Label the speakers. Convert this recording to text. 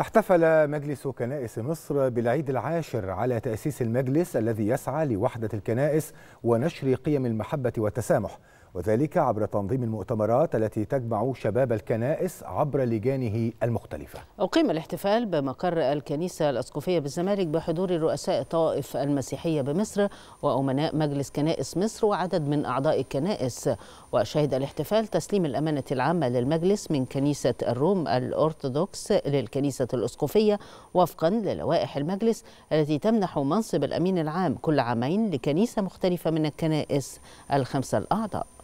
Speaker 1: احتفل مجلس كنائس مصر بالعيد العاشر على تأسيس المجلس الذي يسعى لوحدة الكنائس ونشر قيم المحبة والتسامح وذلك عبر تنظيم المؤتمرات التي تجمع شباب الكنائس عبر لجانه المختلفة
Speaker 2: أقيم الاحتفال بمقر الكنيسة الأسقفية بالزمالك بحضور رؤساء طائف المسيحية بمصر وأمناء مجلس كنائس مصر وعدد من أعضاء الكنائس وشهد الاحتفال تسليم الأمانة العامة للمجلس من كنيسة الروم الأرثوذكس للكنيسة الأسقفية وفقا للوائح المجلس التي تمنح منصب الأمين العام كل عامين لكنيسة مختلفة من الكنائس الخمسة الأعضاء